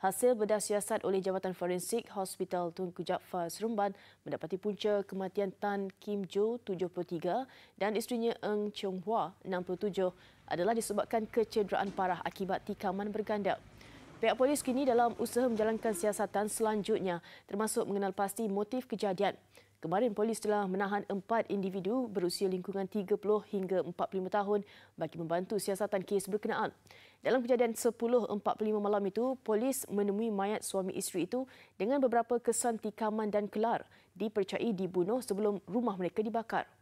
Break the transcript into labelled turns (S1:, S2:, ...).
S1: Hasil bedah siasat oleh Jabatan Forensik Hospital Tunku Jaafar Seremban mendapati punca kematian Tan Kim Jo 73 dan isterinya Eng Chong Hua 67 adalah disebabkan kecederaan parah akibat tikaman berganda. Pihak polis kini dalam usaha menjalankan siasatan selanjutnya termasuk mengenal pasti motif kejadian. Kemarin polis telah menahan empat individu berusia lingkungan 30 hingga 45 tahun bagi membantu siasatan kes berkenaan. Dalam kejadian 10.45 malam itu, polis menemui mayat suami isteri itu dengan beberapa kesan tikaman dan kelar dipercayai dibunuh sebelum rumah mereka dibakar.